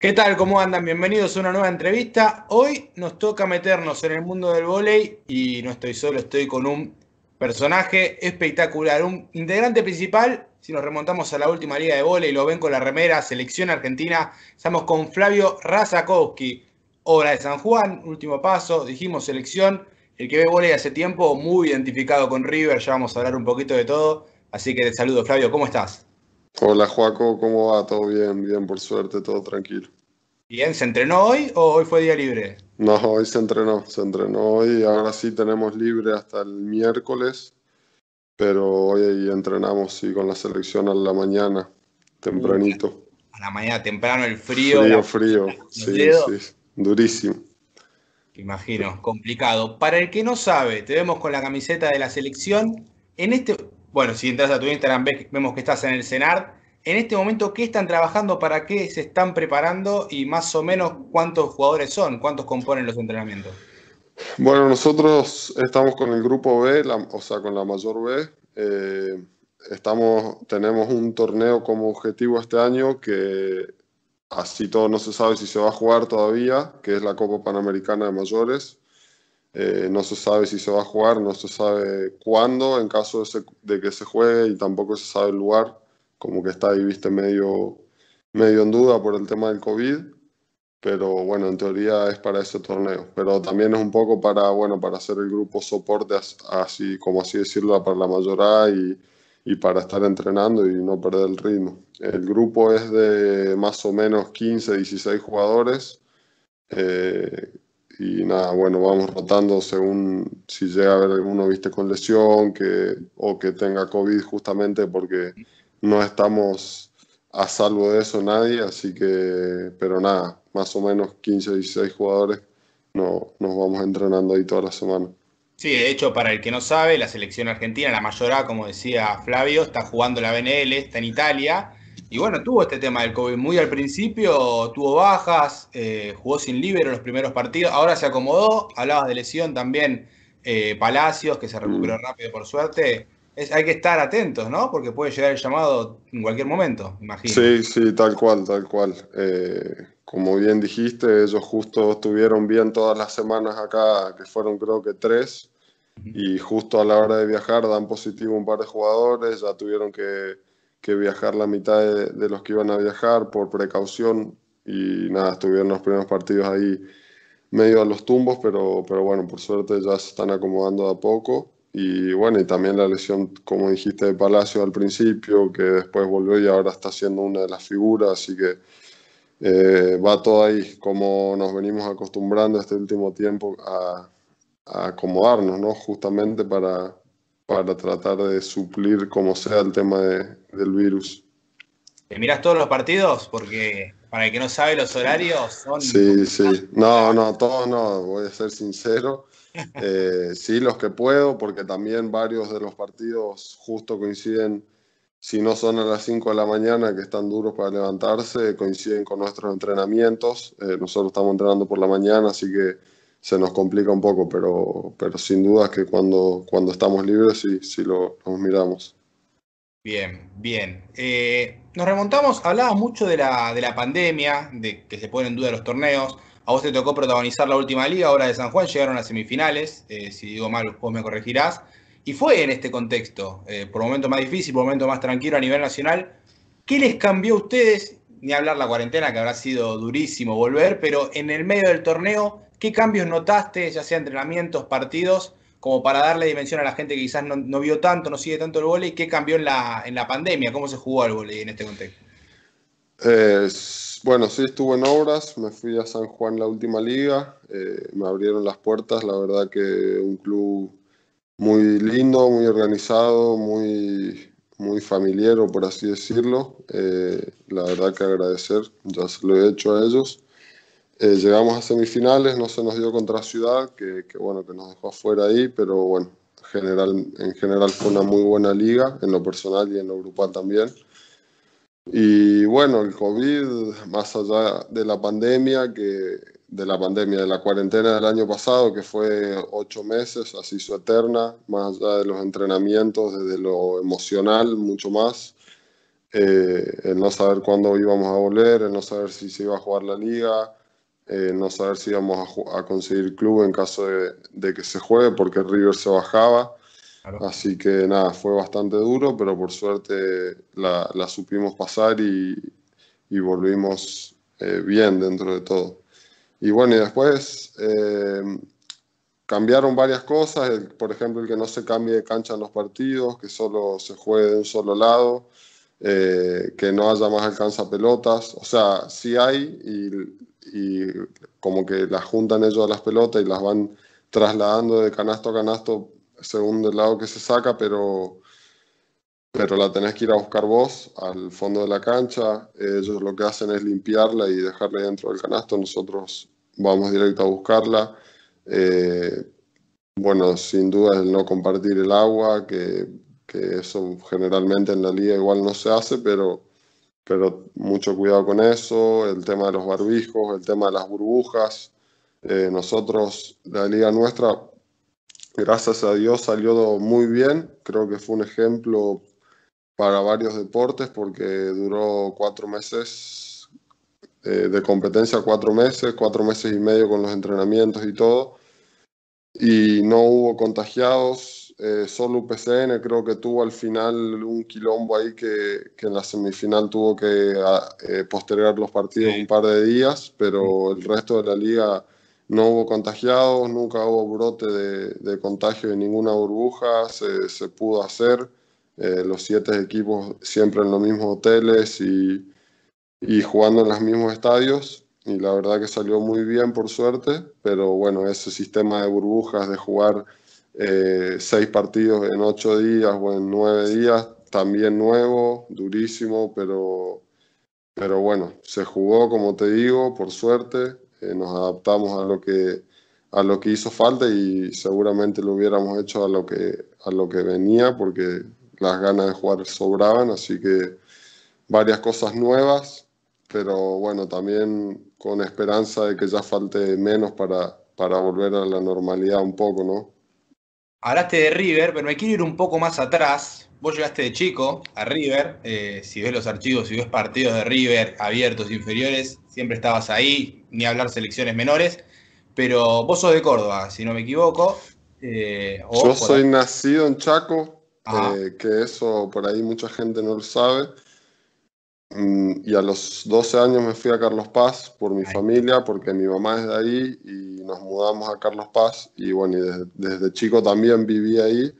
¿Qué tal? ¿Cómo andan? Bienvenidos a una nueva entrevista. Hoy nos toca meternos en el mundo del vóley y no estoy solo, estoy con un personaje espectacular, un integrante principal. Si nos remontamos a la última liga de vóley, lo ven con la remera, selección argentina. Estamos con Flavio Razakowski, obra de San Juan, último paso, dijimos selección. El que ve vóley hace tiempo, muy identificado con River, ya vamos a hablar un poquito de todo. Así que te saludo, Flavio, ¿cómo estás? Hola Joaco, ¿cómo va? ¿Todo bien? Bien, por suerte, todo tranquilo. Bien, ¿se entrenó hoy o hoy fue día libre? No, hoy se entrenó, se entrenó hoy. Ahora sí tenemos libre hasta el miércoles, pero hoy entrenamos y con la selección a la mañana, tempranito. A la mañana temprano, el frío. Frío, frío, sí, sí, durísimo. Imagino, complicado. Para el que no sabe, te vemos con la camiseta de la selección. En este, bueno, si entras a tu Instagram vemos que estás en el CENAR. En este momento, ¿qué están trabajando? ¿Para qué se están preparando? Y más o menos, ¿cuántos jugadores son? ¿Cuántos componen los entrenamientos? Bueno, nosotros estamos con el grupo B, o sea, con la mayor B. Eh, estamos, tenemos un torneo como objetivo este año que así todo no se sabe si se va a jugar todavía, que es la Copa Panamericana de Mayores, eh, no se sabe si se va a jugar, no se sabe cuándo en caso de, que se juegue y tampoco se sabe el lugar, como que está ahí, viste, medio, medio en duda por el tema del COVID, pero bueno, en teoría es para ese torneo, pero también es un poco para, bueno, para hacer el grupo soporte, así como así decirlo, para la mayoría y, para estar entrenando y no perder el ritmo. El grupo es de más o menos 15, 16 jugadores. Eh, y nada, bueno, vamos rotando según si llega a haber alguno, viste, con lesión que, o que tenga COVID justamente porque no estamos a salvo de eso nadie, así que, pero nada, más o menos 15, 16 jugadores no, nos vamos entrenando ahí toda la semana. Sí, de hecho, para el que no sabe, la selección argentina, la mayoría, como decía Flavio, está jugando la BNL, está en Italia y bueno, tuvo este tema del COVID. Muy al principio tuvo bajas, eh, jugó sin libero los primeros partidos, ahora se acomodó. Hablabas de lesión también, eh, Palacios, que se recuperó mm. rápido por suerte. hay que estar atentos, ¿no? Porque puede llegar el llamado en cualquier momento, imagino. Sí, sí, tal cual, tal cual. Eh, como bien dijiste, ellos justo estuvieron bien todas las semanas acá, que fueron creo que tres. Y justo a la hora de viajar dan positivo un par de jugadores, ya tuvieron que que viajar la mitad de, los que iban a viajar por precaución y nada, estuvieron los primeros partidos ahí medio a los tumbos, pero, pero bueno, por suerte ya se están acomodando a poco. Y bueno, y también la lesión, como dijiste, de Palacio al principio, que después volvió y ahora está siendo una de las figuras, así que eh, va todo ahí, como nos venimos acostumbrando este último tiempo a, a acomodarnos, ¿no? Justamente para, para tratar de suplir como sea el tema del virus. ¿Te miras todos los partidos? Porque para el que no sabe los horarios son... Sí, sí. No, no, todos no, voy a ser sincero. Eh, sí, los que puedo, porque también varios de los partidos justo coinciden, si no son a las 5 de la mañana, que están duros para levantarse, coinciden con nuestros entrenamientos. Eh, nosotros estamos entrenando por la mañana, así que se nos complica un poco, pero, pero sin duda que cuando, cuando estamos libres sí, sí lo, miramos. Bien, bien. Eh, nos remontamos, hablabas mucho de la, de la pandemia, de que se ponen en duda los torneos. A vos te tocó protagonizar la última liga, ahora de San Juan, llegaron a semifinales, eh, si digo mal vos me corregirás. Y fue en este contexto, eh, por momento más difícil, por momento más tranquilo a nivel nacional. ¿Qué les cambió a ustedes? Ni hablar la cuarentena, que habrá sido durísimo volver, pero en el medio del torneo, ¿Qué cambios notaste, ya sea entrenamientos, partidos, como para darle dimensión a la gente que quizás no, vio tanto, no sigue tanto el y ¿Qué cambió en la, en la pandemia? ¿Cómo se jugó el vóley en este contexto? Eh, bueno, sí, estuve en obras, me fui a San Juan la última liga, eh, me abrieron las puertas, la verdad que un club muy lindo, muy organizado, muy, muy familiar, por así decirlo. Eh, la verdad que agradecer, ya se lo he hecho a ellos. Eh, llegamos a semifinales, no se nos dio contra Ciudad, que, bueno, que nos dejó afuera ahí, pero bueno, general, en general fue una muy buena liga, en lo personal y en lo grupal también. Y bueno, el COVID, más allá de la pandemia, que de la pandemia, de la cuarentena del año pasado, que fue ocho meses, así su eterna, más allá de los entrenamientos, desde lo emocional, mucho más, eh, el no saber cuándo íbamos a volver, el no saber si se iba a jugar la liga, eh, no saber si íbamos a, conseguir club en caso de, que se juegue, porque River se bajaba. Así que nada, fue bastante duro, pero por suerte la, supimos pasar y, volvimos eh, bien dentro de todo. Y bueno, y después eh, cambiaron varias cosas, por ejemplo, el que no se cambie de cancha en los partidos, que solo se juegue de un solo lado. que no haya más alcanza pelotas. O sea, sí hay y y como que las juntan ellos a las pelotas y las van trasladando de canasto a canasto según el lado que se saca, pero, pero la tenés que ir a buscar vos al fondo de la cancha. Ellos lo que hacen es limpiarla y dejarla dentro del canasto. Nosotros vamos directo a buscarla. Eh, bueno, sin duda el no compartir el agua, que, que eso generalmente en la liga igual no se hace, pero pero mucho cuidado con eso, el tema de los barbijos, el tema de las burbujas. Eh, nosotros, la liga nuestra, gracias a Dios salió muy bien, creo que fue un ejemplo para varios deportes porque duró cuatro meses eh, de competencia, cuatro meses, cuatro meses y medio con los entrenamientos y todo, y no hubo contagiados, eh, solo UPCN creo que tuvo al final un quilombo ahí que, en la semifinal tuvo que ah, eh, postergar los partidos un par de días, pero el resto de la liga no hubo contagiados, nunca hubo brote de, contagio de ninguna burbuja, se, pudo hacer. Eh, los siete equipos siempre en los mismos hoteles y, y jugando en los mismos estadios. Y la verdad que salió muy bien, por suerte, pero bueno, ese sistema de burbujas, de jugar eh, seis partidos en ocho días o en nueve días, también nuevo, durísimo, pero, pero bueno, se jugó como te digo, por suerte, eh, nos adaptamos a lo que a lo que hizo falta y seguramente lo hubiéramos hecho a lo que a lo que venía porque las ganas de jugar sobraban, así que varias cosas nuevas, pero bueno, también con esperanza de que ya falte menos para, para volver a la normalidad un poco, ¿no? Hablaste de River, pero me quiero ir un poco más atrás. Vos llegaste de chico a River. Eh, si ves los archivos, si ves partidos de River abiertos, inferiores, siempre estabas ahí, ni hablar selecciones menores. Pero vos sos de Córdoba, si no me equivoco. Eh, Yo soy nacido en Chaco, eh, que eso por ahí mucha gente no lo sabe. Mm, y a los 12 años me fui a Carlos Paz por mi familia, porque mi mamá es de ahí y nos mudamos a Carlos Paz. Y bueno, desde, chico también viví ahí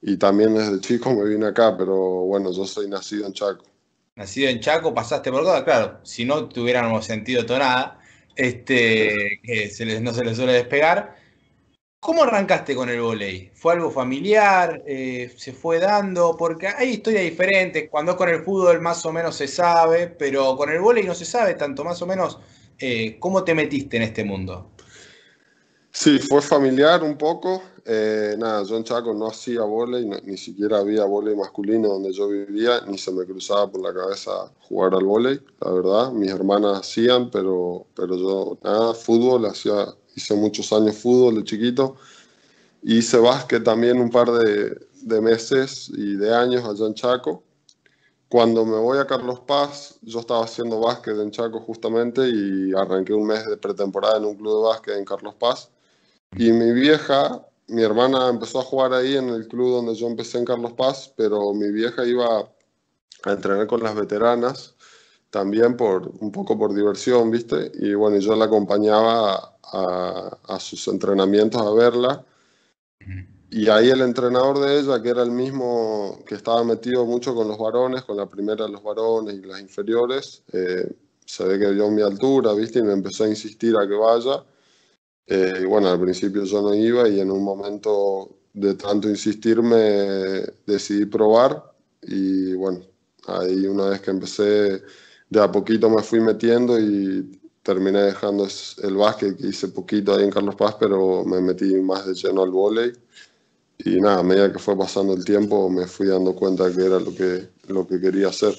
y también desde chico me vine acá, pero bueno, yo soy nacido en Chaco. Nacido en Chaco, pasaste por todo, claro, si no tuviéramos sentido tonada, este, que no se les suele despegar. ¿Cómo arrancaste con el volei? ¿Fue algo familiar? Eh, ¿Se fue dando? Porque hay historias diferentes. Cuando es con el fútbol más o menos se sabe, pero con el volei no se sabe tanto, más o menos. Eh, ¿Cómo te metiste en este mundo? Sí, fue familiar un poco. Eh, nada, yo en Chaco no hacía volei, ni siquiera había volei masculino donde yo vivía, ni se me cruzaba por la cabeza jugar al volei, la verdad. Mis hermanas hacían, pero, pero yo nada, fútbol hacía hice muchos años fútbol de chiquito. y Hice básquet también un par de, meses y de años allá en Chaco. Cuando me voy a Carlos Paz, yo estaba haciendo básquet en Chaco justamente y arranqué un mes de pretemporada en un club de básquet en Carlos Paz. Y mi vieja, mi hermana empezó a jugar ahí en el club donde yo empecé en Carlos Paz, pero mi vieja iba a entrenar con las veteranas también por un poco por diversión, ¿viste? Y bueno, yo la acompañaba a, sus entrenamientos a verla. Y ahí el entrenador de ella, que era el mismo que estaba metido mucho con los varones, con la primera de los varones y las inferiores, eh, se ve que vio mi altura, ¿viste? Y me empezó a insistir a que vaya. Eh, y bueno, al principio yo no iba y en un momento de tanto insistirme decidí probar. Y bueno, ahí una vez que empecé, de a poquito me fui metiendo y terminé dejando el básquet, que hice poquito ahí en Carlos Paz, pero me metí más de lleno al vóley. Y nada, a medida que fue pasando el tiempo me fui dando cuenta que era lo que, lo que quería hacer.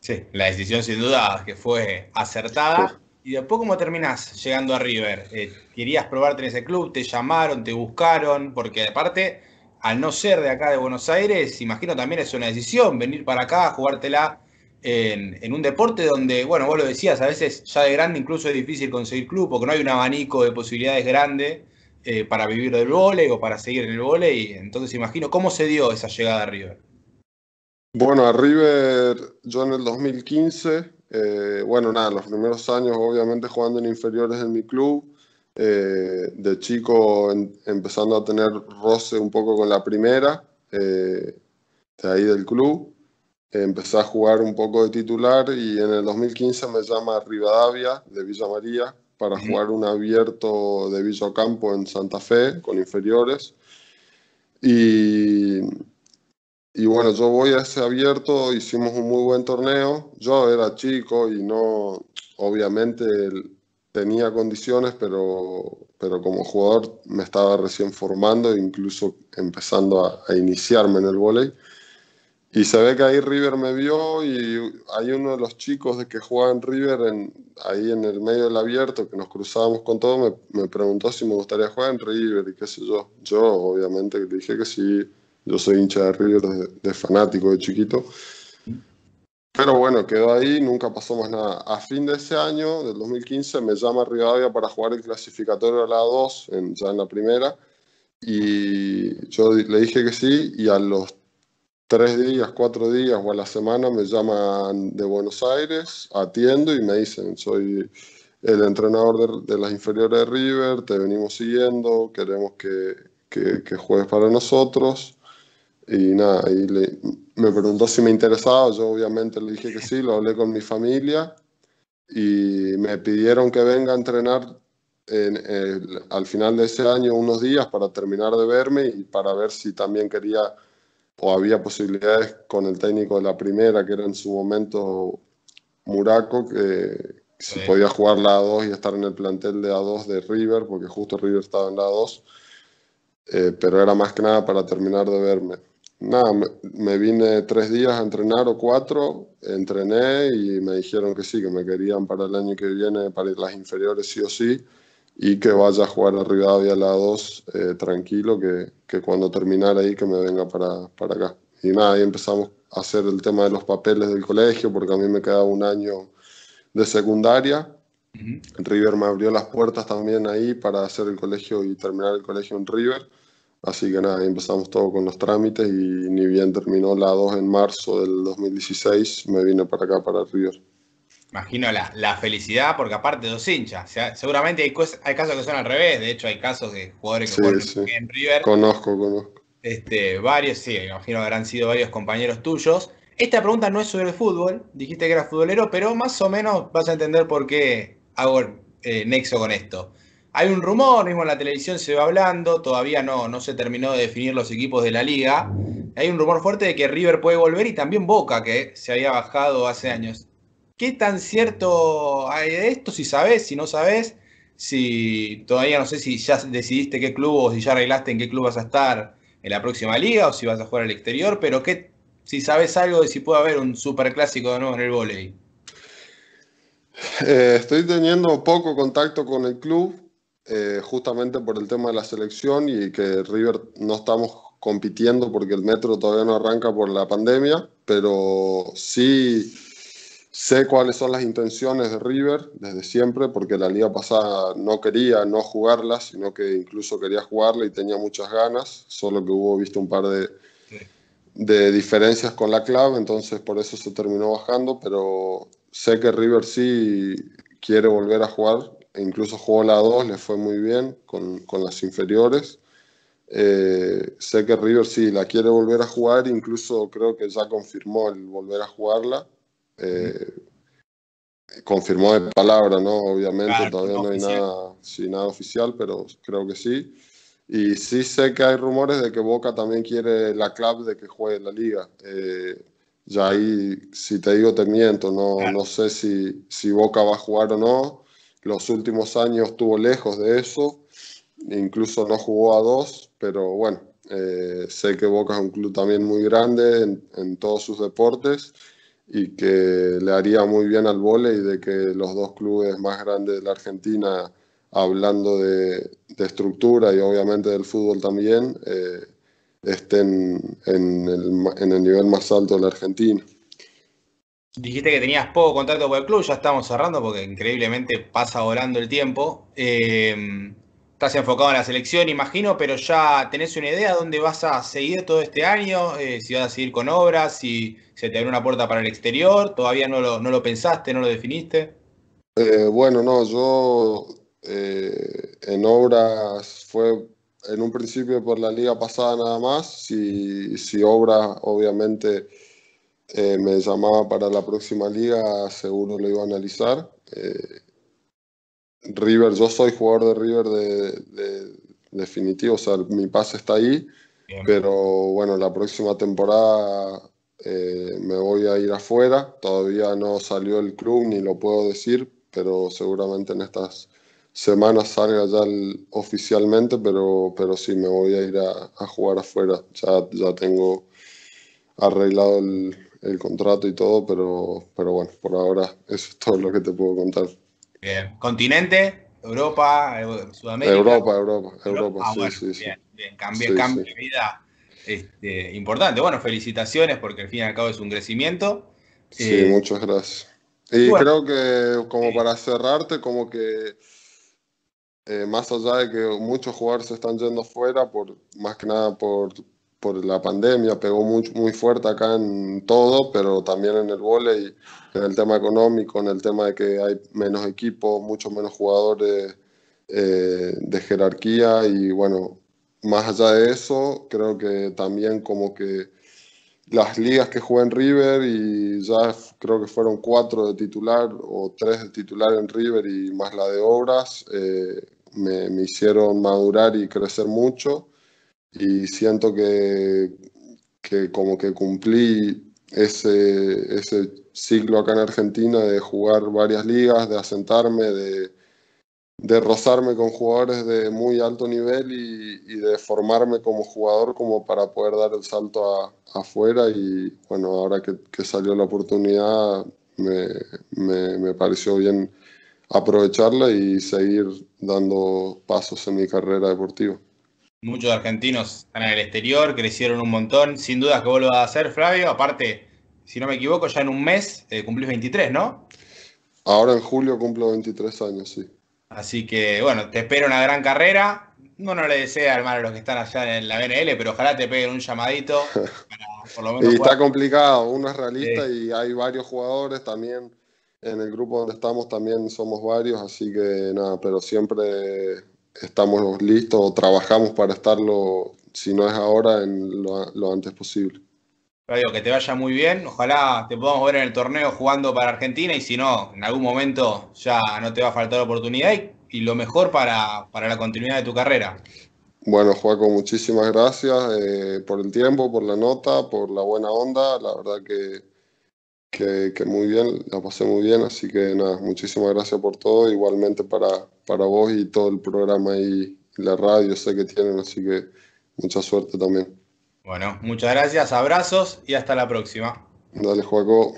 Sí, la decisión sin duda que fue acertada. ¿Y después cómo terminás llegando a River? Eh, ¿Querías probarte en ese club? ¿Te llamaron? ¿Te buscaron? Porque aparte, al no ser de acá de Buenos Aires, imagino también es una decisión venir para acá, jugártela en, un deporte donde, bueno, vos lo decías, a veces ya de grande incluso es difícil conseguir club porque no hay un abanico de posibilidades grande eh, para vivir del vóley o para seguir en el vóley. Entonces, imagino, ¿cómo se dio esa llegada a River? Bueno, a River yo en el 2015, eh, bueno, nada, los primeros años obviamente jugando en inferiores en mi club, eh, de chico empezando a tener roce un poco con la primera, de ahí del club empecé a jugar un poco de titular y en el 2015 me llama Rivadavia de Villa María para jugar un abierto de Villocampo en Santa Fe con inferiores. Y, y bueno, yo voy a ese abierto, hicimos un muy buen torneo. Yo era chico y no, obviamente tenía condiciones, pero, pero como jugador me estaba recién formando, incluso empezando a, a iniciarme en el voleibol. Y se ve que ahí River me vio y hay uno de los chicos de que juega en River ahí en el medio del abierto, que nos cruzábamos con todo, me, preguntó si me gustaría jugar en River y qué sé yo. Yo obviamente le dije que sí, yo soy hincha de River de, fanático de chiquito. Pero bueno, quedó ahí, nunca pasó más nada. A fin de ese año, del 2015, me llama Rivadavia para jugar el clasificatorio a la 2, ya en la primera. Y yo le dije que sí, y a los tres días, cuatro días o a la semana me llaman de Buenos Aires, atiendo y me dicen, soy el entrenador de, las inferiores de River, te venimos siguiendo, queremos que, que, juegues para nosotros. Y nada, y me preguntó si me interesaba, yo obviamente le dije que sí, lo hablé con mi familia y me pidieron que venga a entrenar en eh, al final de ese año unos días para terminar de verme y para ver si también quería o había posibilidades con el técnico de la primera, que era en su momento Muraco, que si podía jugar la A2 y estar en el plantel de A2 de River, porque justo River estaba en la A2, eh, pero era más que nada para terminar de verme. Nada, me, vine tres días a entrenar o cuatro, entrené y me dijeron que sí, que me querían para el año que viene, para ir las inferiores sí o sí y que vaya a jugar arriba de la 2 eh, tranquilo, que, cuando terminara ahí que me venga para, para acá. Y nada, ahí empezamos a hacer el tema de los papeles del colegio, porque a mí me quedaba un año de secundaria. el River me abrió las puertas también ahí para hacer el colegio y terminar el colegio en River. Así que nada, empezamos todo con los trámites y ni bien terminó la 2 en marzo del 2016, me vine para acá, para River imagino la, felicidad, porque aparte dos hinchas. seguramente hay, casos que son al revés. De hecho, hay casos de jugadores que en River. Conozco, conozco. Este, varios, sí, imagino que habrán sido varios compañeros tuyos. Esta pregunta no es sobre el fútbol, dijiste que eras futbolero, pero más o menos vas a entender por qué hago eh, nexo con esto. Hay un rumor, mismo en la televisión se va hablando, todavía no, no se terminó de definir los equipos de la liga. Hay un rumor fuerte de que River puede volver y también Boca, que se había bajado hace años. ¿Qué tan cierto hay de esto? Si sabes, si no sabes, si todavía no sé si ya decidiste qué club o si ya arreglaste en qué club vas a estar en la próxima liga o si vas a jugar al exterior, pero qué, si sabes algo de si puede haber un superclásico de nuevo en el volei. Eh, estoy teniendo poco contacto con el club, eh, justamente por el tema de la selección y que River no estamos compitiendo porque el metro todavía no arranca por la pandemia, pero sí Sé cuáles son las intenciones de River desde siempre, porque la liga pasada no quería no jugarla, sino que incluso quería jugarla y tenía muchas ganas, solo que hubo visto un par de, de diferencias con la clave, entonces por eso se terminó bajando, pero sé que River sí quiere volver a jugar, e incluso jugó la 2, le fue muy bien con, las inferiores. Eh, sé que River sí la quiere volver a jugar, incluso creo que ya confirmó el volver a jugarla eh, confirmó de palabra, ¿no? Obviamente todavía no hay nada, sin nada oficial, pero creo que sí. Y sí sé que hay rumores de que Boca también quiere la club de que juegue en la liga. Eh, ya ahí, si te digo, te miento, no, no sé si, si Boca va a jugar o no. Los últimos años estuvo lejos de eso, incluso no jugó a dos, pero bueno, eh, sé que Boca es un club también muy grande en todos sus deportes y que le haría muy bien al y de que los dos clubes más grandes de la Argentina, hablando de, estructura y obviamente del fútbol también, eh, estén en el, nivel más alto de la Argentina. Dijiste que tenías poco contacto con el club, ya estamos cerrando porque increíblemente pasa volando el tiempo. Eh, Estás enfocado en la selección, imagino, pero ya tenés una idea dónde vas a seguir todo este año, eh, si vas a seguir con obras, si se te abre una puerta para el exterior, todavía no lo, pensaste, no lo definiste. Eh, bueno, no, yo eh, en obras fue en un principio por la liga pasada nada más, si, si obras obviamente me llamaba para la próxima liga, seguro lo iba a analizar. River, yo soy jugador de River de, definitivo, o sea, mi pase está ahí, pero bueno, la próxima temporada eh, me voy a ir afuera, todavía no salió el club ni lo puedo decir, pero seguramente en estas semanas salga ya oficialmente, pero, pero sí, me voy a ir a, jugar afuera, ya, ya tengo arreglado el, el contrato y todo, pero, pero bueno, por ahora eso es todo lo que te puedo contar. Bien. ¿Continente? ¿Europa? ¿Sudamérica? Europa, Europa, Europa, ah, sí, sí, bien, bien. Cambio, de vida este, importante. Bueno, felicitaciones porque al fin y al cabo es un crecimiento. Sí, eh, muchas gracias. Y creo que como para cerrarte, como que eh, más allá de que muchos jugadores se están yendo fuera, por, más que nada por, por la pandemia, pegó muy, fuerte acá en todo, pero también en el volei, en el tema económico, en el tema de que hay menos equipos, muchos menos jugadores eh, de jerarquía y bueno, más allá de eso, creo que también como que las ligas que jugué en River y ya creo que fueron cuatro de titular o tres de titular en River y más la de obras, eh, me hicieron madurar y crecer mucho y siento que, que como que cumplí ese, ese ciclo acá en Argentina de jugar varias ligas, de asentarme, de, de rozarme con jugadores de muy alto nivel y, de formarme como jugador como para poder dar el salto afuera y bueno, ahora que, salió la oportunidad me, me, pareció bien aprovecharla y seguir dando pasos en mi carrera deportiva muchos argentinos están en el exterior, crecieron un montón. Sin dudas que vos vas a hacer, Flavio. Aparte, si no me equivoco, ya en un mes eh, cumplís 23, ¿no? Ahora en julio cumplo 23 años, sí. Así que, bueno, te espero una gran carrera. No, no le desea al a los que están allá en la BNL, pero ojalá te peguen un llamadito. y está complicado, uno es realista y hay varios jugadores también. En el grupo donde estamos también somos varios, así que nada, pero siempre estamos listos trabajamos para estarlo, si no es ahora, en lo, antes posible. Claudio, que te vaya muy bien. Ojalá te podamos ver en el torneo jugando para Argentina y si no, en algún momento ya no te va a faltar oportunidad y, lo mejor para, la continuidad de tu carrera. Bueno, Juaco, muchísimas gracias eh, por el tiempo, por la nota, por la buena onda. La verdad que, que muy bien, la pasé muy bien. Así que nada, muchísimas gracias por todo. Igualmente para, para vos y todo el programa y la radio, sé que tienen, así que mucha suerte también. Bueno, muchas gracias, abrazos y hasta la próxima. Dale, Joaco.